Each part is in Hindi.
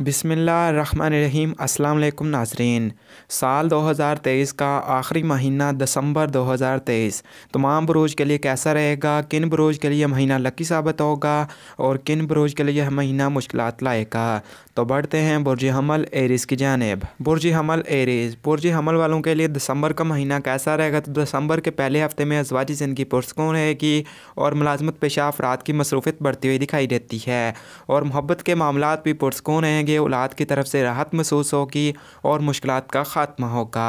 बिसमीम् अल्लाम नाजरीन साल 2023 का आखिरी महीना दिसंबर 2023 तमाम बरूज के लिए कैसा रहेगा किन बरूज के लिए महीना लकी साबित होगा और किन बरूज के लिए यह महीना मुश्किल लाएगा तो बढ़ते हैं बुरज हमल एरीज़ की जानब बुरज हमल एरीज़ बुरज हमल वालों के लिए दिसंबर का महीना कैसा रहेगा तो दिसंबर के पहले हफ्ते में अजवाजी ज़िंदगी पुरस्कून रहेगी और मुलाजमत पेशा अफराद की मसरूफियत बढ़ती हुई दिखाई देती है और मोहब्बत के मामला भी पुरस्कून रहेंगे औलाद की तरफ से राहत महसूस होगी और मुश्किल का ख़ात्मा होगा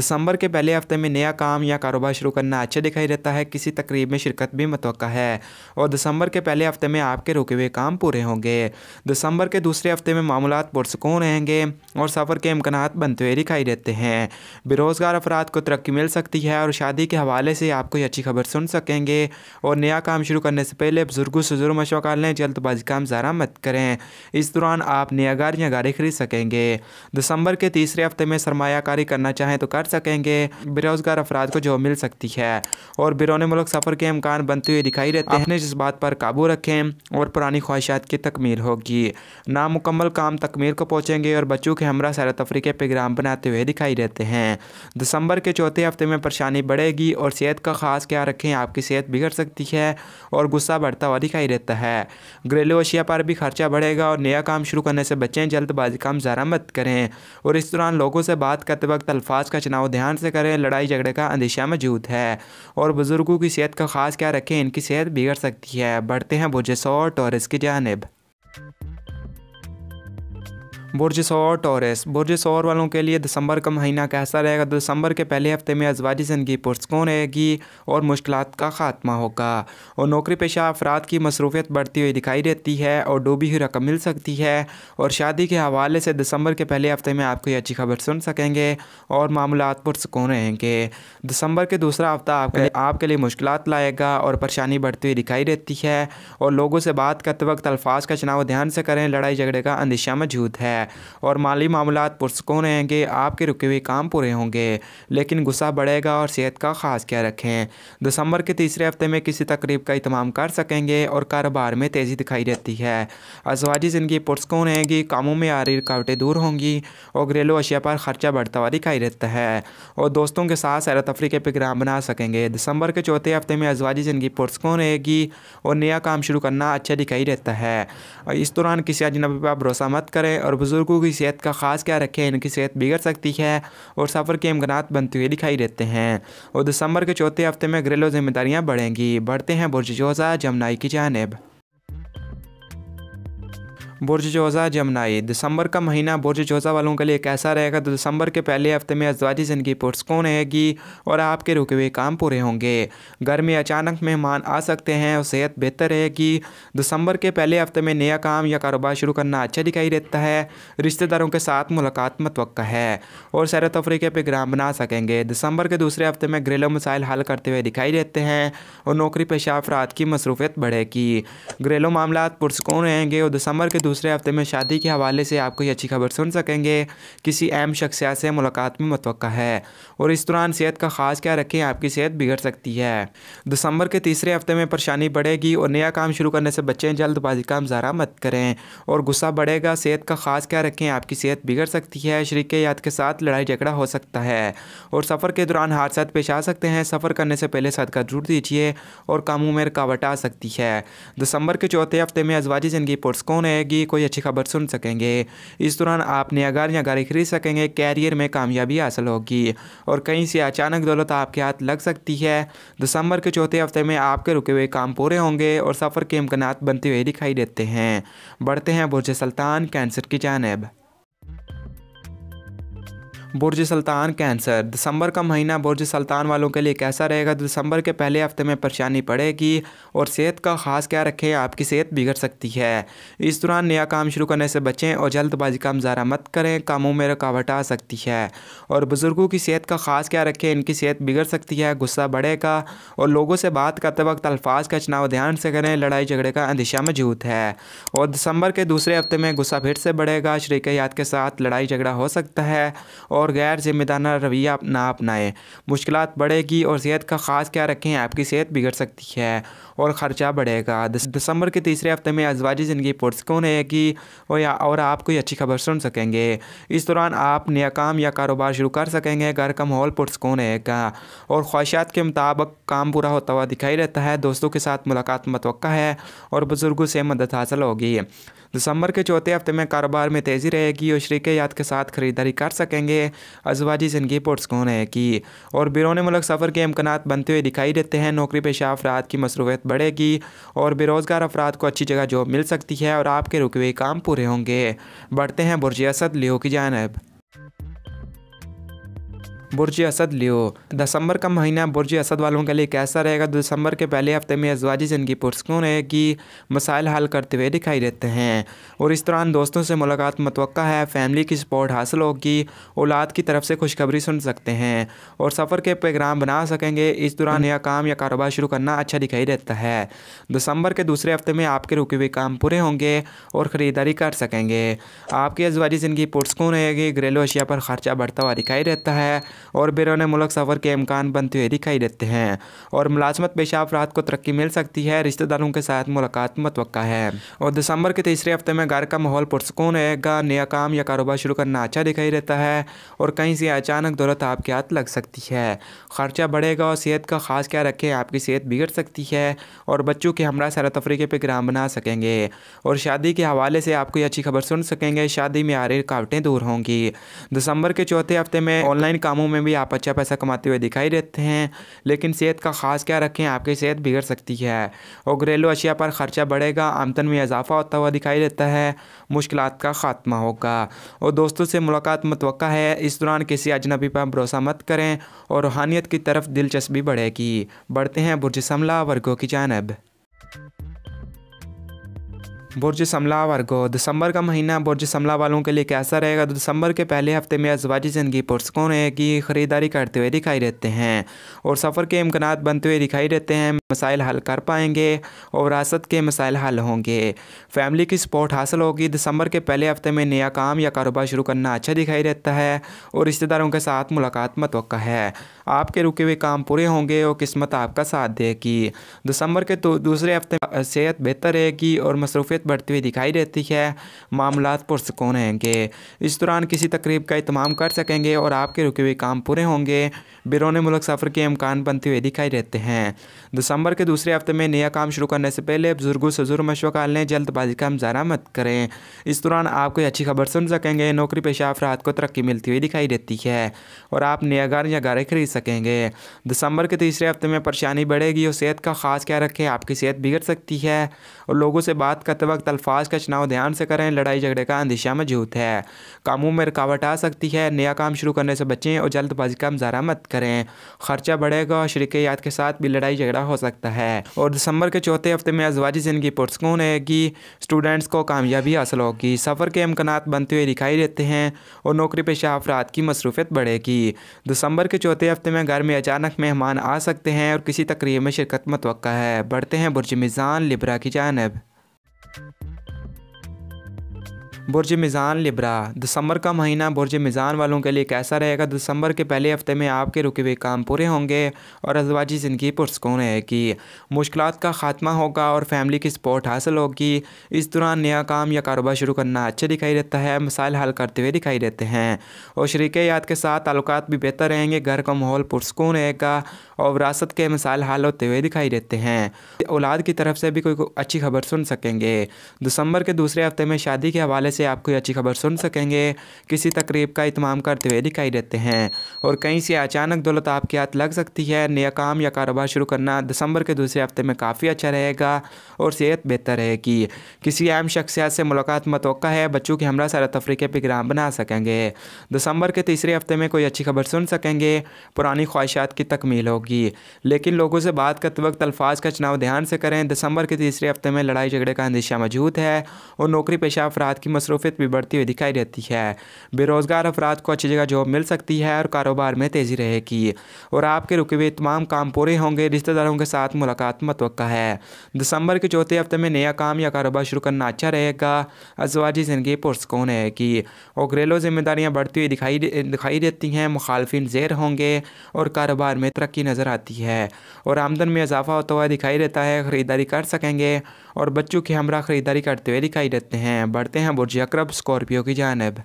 दिसंबर के पहले हफ्ते में नया काम या कारोबार शुरू करना अच्छा दिखाई देता है किसी तकरीब में शिरकत भी मतव है और दिसंबर के पहले हफ्ते में आपके रुके हुए काम पूरे होंगे दिसंबर के दूसरे हफ्ते में में मामूलत पुरसकून रहेंगे और सफ़र के इम्कान बनते हुए दिखाई देते हैं बेरोज़गार अफराद को तरक्की मिल सकती है और शादी के हवाले से आप कोई अच्छी खबर सुन सकेंगे और नया काम शुरू करने से पहले बुजुर्गों से ज़रूर कर लें जल्दबाजी काम ज़रा मत करें इस दौरान आप नया घर या गाड़ी खरीद सकेंगे दिसंबर के तीसरे हफ्ते में सरमाकारी करना चाहें तो कर सकेंगे बेरोज़गार अफराद को जॉब मिल सकती है और बिरौने मुल्क सफ़र के इम्कान बनते हुए दिखाई देते हैं जिस बात पर काबू रखें और पुरानी ख्वाहिशात की तकमील होगी नामुकम्मल काम तकमीर को पहुँचेंगे और बच्चों के हमरा सैर तफरी के पैगाम बनाते हुए दिखाई देते हैं दिसंबर के चौथे हफ्ते में परेशानी बढ़ेगी और सेहत का खास ख्याल रखें आपकी सेहत बिगड़ सकती है और गुस्सा बढ़ता हुआ दिखाई देता है घरेलू अशिया पर भी खर्चा बढ़ेगा और नया काम शुरू करने से बचें जल्दबाजी काम ज़रा मत करें और इस दौरान लोगों से बात करते वक्त अल्फाज का चुनाव ध्यान से करें लड़ाई झगड़े का अंदेशा मौजूद है और बुज़ुर्गों की सेहत का खास ख्याल रखें इनकी सेहत बिगड़ सकती है बढ़ते हैं बुझे सौ और इसकी जानब बुरजिस और टॉरेस बुरजिस और वालों के लिए दिसंबर का महीना कैसा रहेगा दिसंबर के पहले हफ्ते में अजवाजी ज़िंदगी पुरस्कून रहेगी और मुश्किल का ख़ात्मा होगा और नौकरी पेशा अफराद की मसरूफियत बढ़ती हुई दिखाई देती है और डूबी हुई रकम मिल सकती है और शादी के हवाले से दिसंबर के पहले हफ्ते में आपको ये अच्छी खबर सुन सकेंगे और मामला पुरसकून रहेंगे दिसंबर के दूसरा हफ्ता आपके आपके लिए मुश्किल लाएगा और परेशानी बढ़ती हुई दिखाई देती है और लोगों से बात करते वक्त अल्फाज का चुनाव ध्यान से करें लड़ाई झगड़े का अंदेशा मौजूद है है और माली मामला पुरसकून रहेंगे आपके रुके हुए काम पूरे होंगे लेकिन गुस्सा बढ़ेगा और सेहत का खास ख्याल रखें दिसंबर के तीसरे हफ्ते में किसी तकरीब का इतमाम कर सकेंगे और कारोबार में तेज़ी दिखाई देती है अजवाजी ज़िंदगी पुरसकून रहेगी कामों में आ रही रुकावटें दूर होंगी और घरेलू अशिया पर खर्चा बढ़ता हुआ दिखाई देता है और दोस्तों के साथ सैर तफरी के प्रोग्राम बना सकेंगे दिसंबर के चौथे हफ्ते में अजवाजी ज़िंदगी पुरसकून रहेगी और नया काम शुरू करना अच्छा दिखाई देता है इस दौरान किसी अजनबी पर भरोसा मत करें और बुज़ुर्गों की सेहत का ख़ास क्या रखें इनकी सेहत बिगड़ सकती है और सफ़र के इम्कान बनते हुए दिखाई देते हैं और दिसंबर के चौथे हफ्ते में घरेलू जिम्मेदारियाँ बढ़ेंगी बढ़ते हैं बुरज जोजा जमनाई की जानब बुर्ज जोजा जमनाई दिसंबर का महीना बुर्ज जोजा वालों के लिए कैसा रहेगा तो दिसंबर के पहले हफ्ते में अजवाजी जिंदगी पुरस्कून रहेगी और आपके रुके हुए काम पूरे होंगे घर में अचानक मेहमान आ सकते हैं और सेहत बेहतर रहेगी दिसंबर के पहले हफ्ते में नया काम या कारोबार शुरू करना अच्छा दिखाई देता है रिश्तेदारों के साथ मुलाकात मतवक़ है और सैर तफरी के प्रोग्राम बना सकेंगे दिसंबर के दूसरे हफ्ते में घरेलू मसाइल हल करते हुए दिखाई देते हैं और नौकरी पेशा अफराद की मसरूफियत बढ़ेगी घरेलू मामला पुरस्कून रहेंगे और दिसंबर के दूसरे हफ्ते में शादी के हवाले से आप कोई अच्छी खबर सुन सकेंगे किसी अहम शख्सियात से मुलाकात में मतव है और इस दौरान सेहत का खास क्या रखें आपकी सेहत बिगड़ सकती है दिसंबर के तीसरे हफ्ते में परेशानी बढ़ेगी और नया काम शुरू करने से बच्चे जल्दबाजी का मजारा मत करें और गुस्सा बढ़ेगा सेहत का खास क्या रखें आपकी सेहत बिगड़ सकती है शरीक याद के साथ लड़ाई झगड़ा हो सकता है और सफ़र के दौरान हादसा पेश आ सकते हैं सफ़र करने से पहले सदका जरूर दीजिए और कामों में रुकावट आ सकती है दिसंबर के चौथे हफ्ते में अजवाजी ज़िंदगी पुरस्कून रहेगी की कोई अच्छी खबर सुन सकेंगे इस दौरान आप नया गाड़ी या गाड़ी खरीद सकेंगे कैरियर में कामयाबी हासिल होगी और कहीं से अचानक दौलत आपके हाथ लग सकती है दिसंबर के चौथे हफ्ते में आपके रुके हुए काम पूरे होंगे और सफ़र के इम्कान बनते हुए दिखाई देते हैं बढ़ते हैं बुरज सल्तान कैंसर की जानब बुरज सल्तान कैंसर दिसंबर का महीना बुरज सल्तान वालों के लिए कैसा रहेगा तो दिसंबर के पहले हफ्ते में परेशानी पड़ेगी और सेहत का खास क्या रखें आपकी सेहत बिगड़ सकती है इस दौरान नया काम शुरू करने से बचें और जल्दबाजी का मुजारा मत करें कामों में रुकावट आ सकती है और बुज़ुर्गों की सेहत का खास क्या रखें इनकी सेहत बिगड़ सकती है गुस्सा बढ़ेगा और लोगों से बात करते वक्त अल्फाज का चुनाव ध्यान से करें लड़ाई झगड़े का अंदेशा मौजूद है और दिसंबर के दूसरे हफ्ते में गुस्सा फिर से बढ़ेगा शरीक याद के साथ लड़ाई झगड़ा हो सकता है और और गैर जिम्मेदाना रवैया ना अपनाएं मुश्किल बढ़ेगी और सेहत का ख़ास क्या रखें आपकी सेहत बिगड़ सकती है और ख़र्चा बढ़ेगा दिसंबर के तीसरे हफ्ते में अजवाजी ज़िंदगी पुरस्कून रहेगी और, और आप कोई अच्छी खबर सुन सकेंगे इस दौरान आप नया काम या कारोबार शुरू कर सकेंगे घर का माहौल पुरस्कून रहेगा और ख्वाहिशात के मुताबिक काम पूरा होता हुआ दिखाई देता है दोस्तों के साथ मुलाकात मतवक़ा है और बुज़ुर्गों से मदद हासिल होगी दिसंबर के चौथे हफ्ते में कारोबार में तेज़ी रहेगी और शरीक याद के साथ खरीदारी कर सकेंगे अजवाजी ज़िंदगी पुरसकून रहेगी और बिरून मुल्क सफ़र के इम्कान बनते हुए दिखाई देते हैं नौकरी पेशा अफराद की मसरूत बढ़ेगी और बेरोज़गार अफराद को अच्छी जगह जॉब मिल सकती है और आपके रुके हुए काम पूरे होंगे बढ़ते हैं बुरजियासत लियो की जानब बुरज असद लियो दिसंबर का महीना बुरज असद वालों के लिए कैसा रहेगा दिसंबर के पहले हफ्ते में अजवाजी जिनकी पुरस्कून है कि मसाइल हल करते हुए दिखाई देते हैं और इस दौरान दोस्तों से मुलाकात मतव है फैमिली की सपोर्ट हासिल होगी औलाद की तरफ से खुशखबरी सुन सकते हैं और सफ़र के प्रोग्राम बना सकेंगे इस दौरान यह काम या कारोबार शुरू करना अच्छा दिखाई देता है दिसंबर के दूसरे हफ्ते में आपके रुके हुए काम पूरे होंगे और ख़रीदारी कर सकेंगे आपकी अजवाजी ज़िंदगी पुरस्कून रहेगी घरेलू अशिया पर खर्चा बढ़ता हुआ दिखाई देता है और बैरून मुल्क सफ़र के इम्कान बनते हुए दिखाई देते हैं और मुलाजमत पेशा अफराद को तरक्की मिल सकती है रिश्तेदारों के साथ मुलाकात मतवक़ा है और दिसंबर के तीसरे हफ्ते में घर का माहौल पुरसकून रहेगा नया काम या कारोबार शुरू करना अच्छा दिखाई देता है और कहीं से अचानक दौलत आपके हाथ लग सकती है खर्चा बढ़ेगा और सेहत का खास ख्याल रखें आपकी सेहत बिगड़ सकती है और बच्चों के हमरा सैर तफरी के प्रोग्राम बना सकेंगे और शादी के हवाले से आपको अच्छी खबर सुन सकेंगे शादी में आ रही रुकावटें दूर होंगी दिसंबर के चौथे हफ्ते में ऑनलाइन कामों में भी आप अच्छा पैसा कमाते हुए दिखाई देते हैं लेकिन सेहत का खास क्या रखें आपकी सेहत बिगड़ सकती है और घरेलू अशिया पर खर्चा बढ़ेगा आमदन में इजाफा होता हुआ दिखाई देता है मुश्किल का खात्मा होगा और दोस्तों से मुलाकात मतव है इस दौरान किसी अजनबी पर भरोसा मत करें और रूहानियत की तरफ दिलचस्पी बढ़ेगी बढ़ते हैं बुरज समला वर्गों की जानब बुरज समला वर्गो दिसंबर का महीना बुरज समला वालों के लिए कैसा रहेगा तो दिसंबर के पहले हफ्ते में अजवाजी ज़िंदगी पुरस्कों की खरीदारी करते हुए दिखाई देते हैं और सफ़र के इम्कान बनते हुए दिखाई देते हैं मसाइल हल कर पाएंगे और विरासत के मसाइल हल होंगे फैमिली की सपोर्ट हासिल होगी दिसंबर के पहले हफ्ते में नया काम या कारोबार शुरू करना अच्छा दिखाई देता है और रिश्तेदारों के साथ मुलाकात मतवक़ है आपके रुके हुए काम पूरे होंगे और किस्मत आपका साथ देगी दिसंबर के दूसरे हफ्ते सेहत बेहतर रहेगी और मसरूफियत शख्सियत बढ़ती हुई दिखाई देती है मामला पुरसकून रहेंगे इस दौरान किसी तकरीब का अहतमाम कर सकेंगे और आपके रुके हुए काम पूरे होंगे बिरून मुल्क सफ़र के इम्कान बनते हुए दिखाई देते हैं दिसंबर के दूसरे हफ्ते में नया काम शुरू करने से पहले बुजुर्गों से जुर्म मशवरा लें जल्दबाजी का मजारा मत करें इस दौरान आप कोई अच्छी खबर सुन सकेंगे नौकरी पेशा अफराद को तरक्की मिलती हुई दिखाई देती है और आप नया घर या गारे खरीद सकेंगे दिसंबर के तीसरे हफ्ते में परेशानी बढ़ेगी और सेहत का खास ख्याल रखें आपकी सेहत बिगड़ सकती है और लोगों से बात करते वक्त अल्फाज का चुनाव ध्यान से करें लड़ाई झगड़े का अंदेशा मौजूद है कामों में रुकावट आ सकती है नया काम शुरू करने से बचें और जल्दबाजी का मुजारा मत करें खर्चा बढ़ेगा और शरीके याद के साथ भी लड़ाई झगड़ा हो सकता है और दिसंबर के चौथे हफ्ते में अजवाजी ज़िंदगी पुरस्कून रहेगी स्टूडेंट्स को कामयाबी हासिल होगी सफ़र के इम्कान बनते हुए दिखाई देते हैं और नौकरी पेशा अफराद की मसरूफियत बढ़ेगी दिसंबर के चौथे हफ्ते में घर में अचानक मेहमान आ सकते हैं और किसी तकरीब में शिरकत मतवक़ है बढ़ते हैं बुरज मिज़ान लिब्रा की जानब Thank you. बुरज मिज़ान लिब्रा दिसंबर का महीना बुरज मिज़ान वालों के लिए कैसा रहेगा दिसंबर के पहले हफ्ते में आपके रुके हुए काम पूरे होंगे और अजवाजी ज़िंदगी पुरसकून रहेगी मुश्किल का खात्मा होगा और फैमिली की सपोर्ट हासिल होगी इस दौरान नया काम या कारोबार शुरू करना अच्छा दिखाई देता है मसाइल हल करते हुए दिखाई देते हैं और शरीक याद के साथ ताल्लुक भी बेहतर रहेंगे घर का माहौल पुरसकून रहेगा और विरासत के मसाइल हल होते हुए दिखाई देते हैं औलाद की तरफ से भी कोई अच्छी खबर सुन सकेंगे दिसंबर के दूसरे हफ्ते में शादी के हवाले पहले से आपको अच्छी खबर सुन सकेंगे किसी तकरीब का इतमाम करते हुए दिखाई देते हैं और कहीं से अचानक दौलत आपके हाथ लग सकती है नया काम या कारोबार शुरू करना दिसंबर के दूसरे हफ्ते में काफ़ी अच्छा रहेगा और सेहत बेहतर रहेगी किसी अहम शख्सियात से मुलाकात मतव है बच्चों की हमरा सारा तफरी के प्रोग्राम बना सकेंगे दिसंबर के तीसरे हफ्ते में कोई अच्छी खबर सुन सकेंगे पुरानी ख्वाहिशात की तकमील होगी लेकिन लोगों से बात करते वक्त अल्फाज का चुनाव ध्यान से करें दिसंबर के तीसरे हफ्ते में लड़ाई झगड़े का अंदेशा मौजूद है और नौकरी पेशा अफराद की मसरूफियत भी बढ़ती हुई दिखाई देती है बेरोज़गार अफराद को अच्छी जगह जॉब मिल सकती है और कारोबार में तेज़ी रहेगी और आपके रुके हुए तमाम काम पूरे होंगे रिश्तेदारों के साथ मुलाकात मतवक है दिसंबर के चौथे हफ्ते में नया काम या कारोबार शुरू करना अच्छा रहेगा अजवाजी ज़िंदगी पुरसकून रहेगी और घरेलू जिम्मेदारियाँ बढ़ती हुई दिखाई दिखाई देती हैं मुखालफिन जेर होंगे और कारोबार में तरक्की नज़र आती है और आमदन में इजाफा होता हुआ दिखाई देता है ख़रीदारी कर सकेंगे और बच्चों की हमरा ख़रीदारी करते हुए दिखाई देते हैं बढ़ते हैं बुर्ज मुझ स्कॉर्पियो की जानब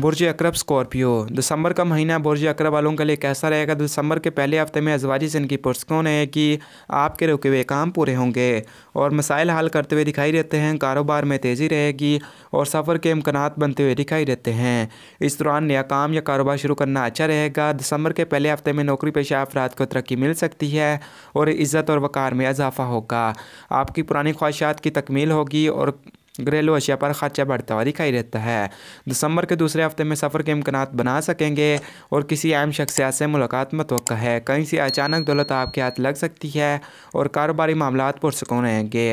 बुरज अक्रब स्कॉर्पियो दिसंबर का महीना बुरज अक्रब वालों के लिए कैसा रहेगा दिसंबर के पहले हफ्ते में अजवाजी इनकी पुरस्कों ने कि आपके रुके हुए काम पूरे होंगे और मसाइल हल करते हुए दिखाई देते हैं कारोबार में तेज़ी रहेगी और सफ़र के इम्कान बनते हुए दिखाई देते हैं इस दौरान नया काम या कारोबार शुरू करना अच्छा रहेगा दिसंबर के पहले हफ्ते में नौकरी पेशा अफराद को तरक्की मिल सकती है और इज़्ज़त और वक़ार में इजाफा होगा आपकी पुरानी ख्वाहिशात की तकमील होगी और घरेलू अशिया पर खर्चा बढ़ता हुआ दिखाई देता है दिसंबर के दूसरे हफ्ते में सफ़र के इम्कान बना सकेंगे और किसी अहम शख्सियात से मुलाकात मतवक़ है कहीं से अचानक दौलत आपके हाथ लग सकती है और कारोबारी मामला पुरसकून रहेंगे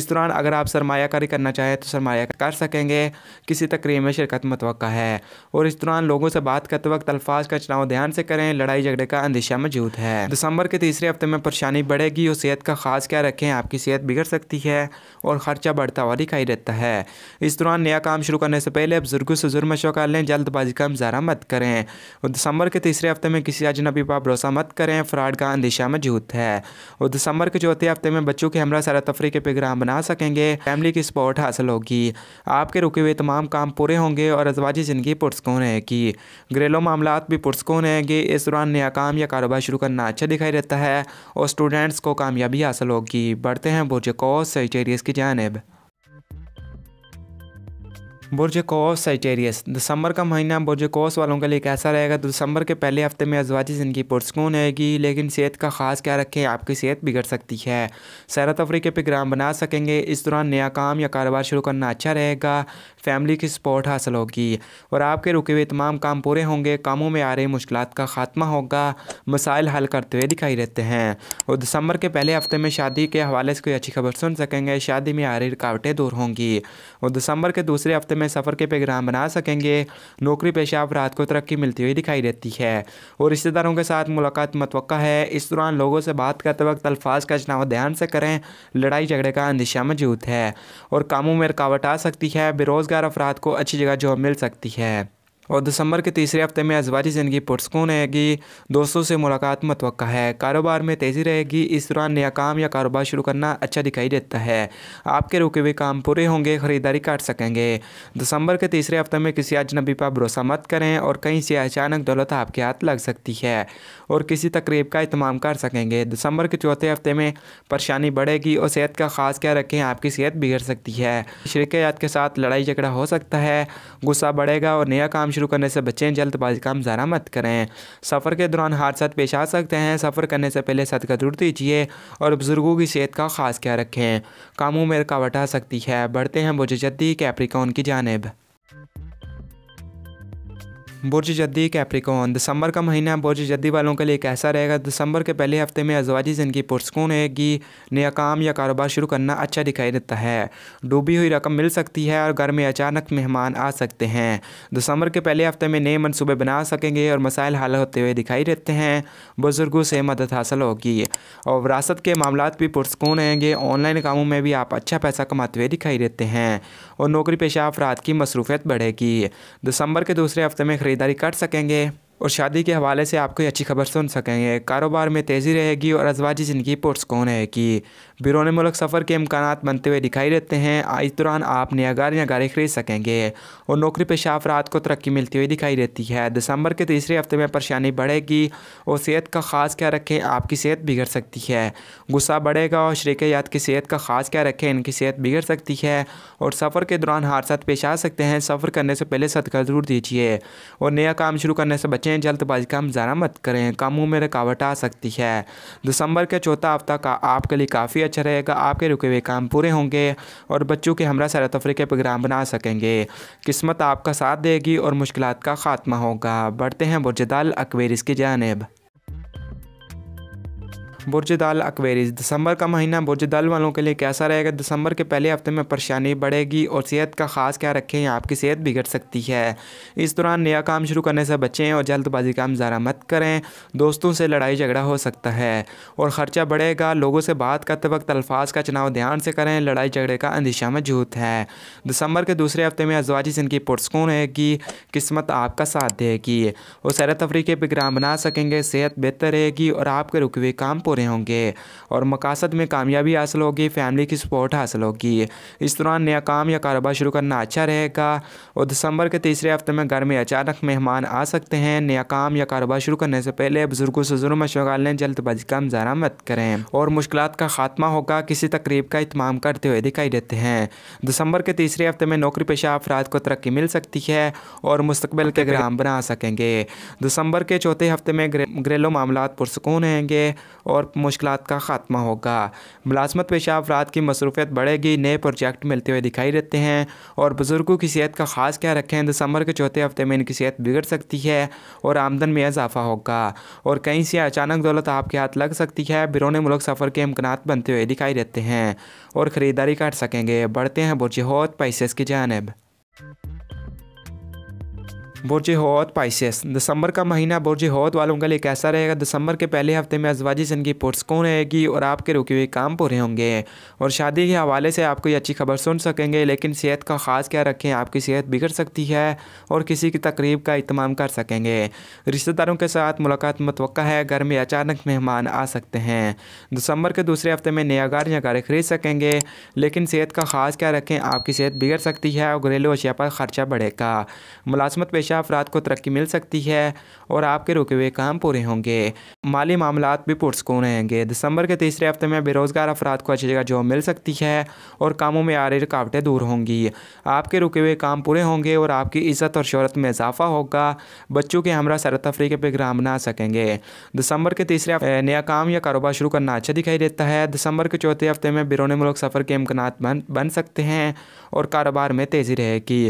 इस दौरान अगर आप सरमाकारी करना चाहें तो सरमाया कर सकेंगे किसी तकरीब में शिरकत मतवक़ है और इस दौरान लोगों से बात करते वक्त अल्फाज का चुनाव ध्यान से करें लड़ाई झगड़े का अंदेशा मौजूद है दिसंबर के तीसरे हफ्ते में परेशानी बढ़ेगी और सेहत का खास क्या रखें आपकी सेहत बिगड़ सकती है और ख़र्चा बढ़ता हुआ दिखाई देता सकता है इस दौरान नया काम शुरू करने से पहले बुजुर्गों से जुर्म शौका लें जल्दबाजी का मुजाहरा मत करें और दिसंबर के तीसरे हफ्ते में किसी अजनबी पर भरोसा मत करें फ्रॉड का अंदेशा मौजूद है और दिसंबर के चौथे हफ्ते में बच्चों के हमरा सारा तफरी के प्रोग्राम बना सकेंगे फैमिली की सपोर्ट हासिल होगी आपके रुके हुए तमाम काम पूरे होंगे और अजवाजी ज़िंदगी पुरस्कून रहेगी घरेलू मामला भी पुरस्कून रहेंगे इस दौरान नया काम या कारोबार शुरू करना अच्छा दिखाई देता है और स्टूडेंट्स को कामयाबी हासिल होगी बढ़ते हैं बुर्ज कोस सेटेरियस की जानब कोस साइटेरियस दिसंबर का महीना कोस वालों के लिए कैसा रहेगा तो दिसंबर के पहले हफ्ते में अजवाजी ज़िंदगी पुरस्कून रहेगी लेकिन सेहत का खास क्या रखें आपकी सेहत बिगड़ सकती है सैर तफरी के प्रोग्राम बना सकेंगे इस दौरान नया काम या कारोबार शुरू करना अच्छा रहेगा फैमिली की सपोर्ट हासिल होगी और आपके रुके हुए तमाम काम पूरे होंगे कामों में आ रही मुश्किल का खात्मा होगा मसाइल हल करते हुए दिखाई देते हैं और दिसंबर के पहले हफ्ते में शादी के हवाले से कोई अच्छी खबर सुन सकेंगे शादी में आ रही रुकावटें दूर होंगी और दिसंबर के दूसरे हफ्ते में सफ़र के पैगाम बना सकेंगे नौकरी पेशा अफराद को तरक्की मिलती हुई दिखाई देती है और रिश्तेदारों के साथ मुलाकात मतवक़ा है इस दौरान लोगों से बात करते वक्त अल्फाज का चुनाव ध्यान से करें लड़ाई झगड़े का अंदेशा मौजूद है और कामों में रुकावट आ सकती है बेरोज़गार अफराद को अच्छी जगह जॉब मिल सकती है और दिसंबर के तीसरे हफ्ते में अजवाजी ज़िंदगी पुरस्कून रहेगी दोस्तों से मुलाकात मतव है कारोबार में तेज़ी रहेगी इस दौरान नया काम या कारोबार शुरू करना अच्छा दिखाई देता है आपके रुके हुए काम पूरे होंगे खरीदारी काट सकेंगे दिसंबर के तीसरे हफ्ते में किसी अजनबी पर भरोसा मत करें और कहीं से अचानक दौलत आपके हाथ लग सकती है और किसी तकरीब का इतमाम कर सकेंगे दिसंबर के चौथे हफ्ते में परेशानी बढ़ेगी और सेहत का खास क्या रखें आपकी सेहत बिगड़ सकती है शरीक याद के साथ लड़ाई झगड़ा हो सकता है गुस्सा बढ़ेगा और नया काम शुरू करने से बचें जल्दबाजी का ज़रा मत करें सफ़र के दौरान हादसा पेश आ सकते हैं सफ़र करने से पहले का जरूर दीजिए और बुज़ुर्गों की सेहत का खास ख्याल रखें कामों में रुकावट आ सकती है बढ़ते हैं बोझ जद्दी कैप्रिकॉन की जानब बुर्ज जद्दी कैप्रिकॉन दिसंबर का महीना बुर्ज जद्दी वालों के लिए कैसा रहेगा दिसंबर के पहले हफ्ते में अजवाजी जिनकी पुरस्कून है कि नया काम या कारोबार शुरू करना अच्छा दिखाई देता है डूबी हुई रकम मिल सकती है और घर में अचानक मेहमान आ सकते हैं दिसंबर के पहले हफ्ते में नए मनसूबे बना सकेंगे और मसाइल हल होते हुए दिखाई देते हैं बुजुर्गों से मदद हासिल होगी और विरासत के मामला भी पुरस्कून रहेंगे ऑनलाइन कामों में भी आप अच्छा पैसा कमाते हुए दिखाई देते हैं और नौकरी पेशा अफराद की मसरूफियत बढ़ेगी दिसंबर के दूसरे हफ्ते में ख़रीदारी कर सकेंगे और शादी के हवाले से आपको अच्छी खबर सुन सकेंगे कारोबार में तेज़ी रहेगी और अजवाजी ज़िंदगी पुरसकून रहेगी बिरौने मुल्क सफ़र के इम्कान बनते हुए दिखाई देते हैं इस दौरान आप नया गाड़ी या गाड़ी खरीद सकेंगे और नौकरी पेशा अफराद को तरक्की मिलती हुई दिखाई देती है दिसंबर के तीसरे हफ्ते में परेशानी बढ़ेगी और सेहत का खास क्या रखें आपकी सेहत बिगड़ सकती है गुस्सा बढ़ेगा और शरीक याद की सेहत का खास क्या रखें इनकी सेहत बिगड़ सकती है और सफ़र के दौरान हादसा पेश आ सकते हैं सफ़र करने से पहले सदका ज़रूर दीजिए और नया काम शुरू करने से बचें जल्दबाजी का हम मत करें कामों में रुकावट आ सकती है दिसंबर के चौथा हफ्ता का आपके लिए काफ़ी अच्छा रहेगा आपके रुके हुए काम पूरे होंगे और बच्चों के हमरा सैर तफरी के प्रोग्राम बना सकेंगे किस्मत आपका साथ देगी और मुश्किल का ख़ात्मा होगा बढ़ते हैं बुरजदाल अकबेरिस की जानब दाल अक्वेरीज दिसंबर का महीना दाल वालों के लिए कैसा रहेगा दिसंबर के पहले हफ्ते में परेशानी बढ़ेगी और सेहत का खास ख्याल रखें आपकी सेहत बिगड़ सकती है इस दौरान नया काम शुरू करने से बचें और जल्दबाजी काम ज़रा मत करें दोस्तों से लड़ाई झगड़ा हो सकता है और ख़र्चा बढ़ेगा लोगों से बात करते वक्त अल्फाज का चुनाव ध्यान से करें लड़ाई झगड़े का अंदेशा मौजूद है दिसंबर के दूसरे हफ्ते में अजवाजी जिनकी पुरस्कून है कि किस्मत आपका साथ देगी और सैर तफरी के प्रोग्राम बना सकेंगे सेहत बेहतर रहेगी और आपके रुके हुए काम पूरे रहे होंगे और मकासद में कामयाबी हासिल होगी फैमिली की सपोर्ट हासिल होगी इस दौरान नया काम या कारोबार शुरू करना अच्छा रहेगा और दिसंबर के तीसरे हफ्ते में घर में अचानक मेहमान आ सकते हैं नया काम या कारोबार शुरू करने से पहले बुजुर्गों से जरूर मशवरा लें जल्दबाजी का मजारा मत करें और मुश्किल का खात्मा होगा किसी तकरीब का इतमाम करते हुए दिखाई देते हैं दिसंबर के तीसरे हफ्ते में नौकरी पेशा अफराद को तरक्की मिल सकती है और मुस्तबिल के ग्राम बना सकेंगे दिसंबर के चौथे हफ्ते में घरेलू मामला पुरसकून रहेंगे और मुश्किल का खात्मा होगा मुलाजमत पेशा अफराद की मसरूफियत बढ़ेगी नए प्रोजेक्ट मिलते हुए दिखाई देते हैं और बुज़ुर्गों की सेहत का खास ख्याल रखें दिसंबर के चौथे हफ्ते में इनकी सेहत बिगड़ सकती है और आमदन में इजाफा होगा और कहीं से अचानक दौलत आपके हाथ लग सकती है बिरौने मुल्क सफ़र के इम्कान बनते हुए दिखाई देते हैं और ख़रीदारी काट सकेंगे बढ़ते हैं बुरजहत पैसेस की जानब बुरज हौत पाइसेस दिसंबर का महीना बुरज हौत वालों के लिए कैसा रहेगा दिसंबर के पहले हफ्ते में अजवाजी जिंदगी पुरस्कून रहेगी और आपके रुके हुए काम पूरे होंगे और शादी के हवाले से आप कोई अच्छी खबर सुन सकेंगे लेकिन सेहत का ख़ास क्या रखें आपकी सेहत बिगड़ सकती है और किसी की तकरीब का इतमाम कर सकेंगे रिश्तेदारों के साथ मुलाकात मतवक़ है घर में अचानक मेहमान आ सकते हैं दिसंबर के दूसरे हफ्ते में नया गार या गाड़ी खरीद सकेंगे लेकिन सेहत का ख़ास क्या रखें आपकी सेहत बिगड़ सकती है और घरेलू अशिया पर खर्चा बढ़ेगा मुलाजमत पेशा पचास अफराद को तरक्की मिल सकती है और आपके रुके हुए काम पूरे होंगे माली मामला भी पुरस्कून रहेंगे दिसंबर के तीसरे हफ्ते में बेरोज़गार अफराद को अच्छी जगह जॉब मिल सकती है और कामों में आ रही रुकावटें दूर होंगी आपके रुके हुए काम पूरे होंगे और आपकी इज्जत और शहरत में इजाफा होगा बच्चों के हमरा सर तफरी के प्रोग्राम बना सकेंगे दिसंबर के तीसरे नया काम या कारोबार शुरू करना अच्छा दिखाई देता है दिसंबर के चौथे हफ्ते में बिरौने मुल्क सफ़र के इम्कान बन बन सकते हैं और कारोबार में तेज़ी रहेगी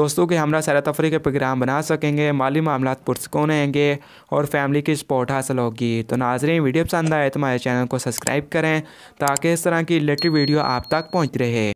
दोस्तों के हमरा सर तफरी के प्रोग्राम बना सकेंगे माली मामला पुरसकून रहेंगे और फैमिली की सपोर्ट हासिल होगी तो नाजरें वीडियो पसंद आए तो हमारे चैनल को सब्सक्राइब करें ताकि इस तरह की रिलेटेड वीडियो आप तक पहुँच रहे